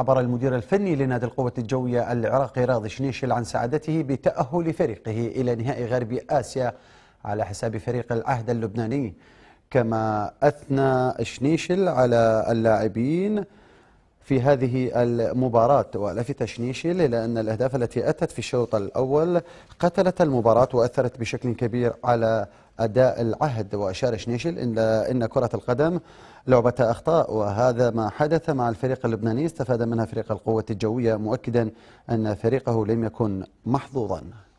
عبر المدير الفني لنادي القوة الجوية العراقي راضي شنيشل عن سعادته بتأهل فريقه إلى نهائي غرب آسيا على حساب فريق العهد اللبناني كما أثنى شنيشل على اللاعبين في هذه المباراة ولفت شنيشل إلى أن الأهداف التي أتت في الشوط الأول قتلت المباراة وأثرت بشكل كبير على أداء العهد وأشار شنيشل إن, إن كرة القدم لعبة أخطاء وهذا ما حدث مع الفريق اللبناني استفاد منها فريق القوة الجوية مؤكدا أن فريقه لم يكن محظوظا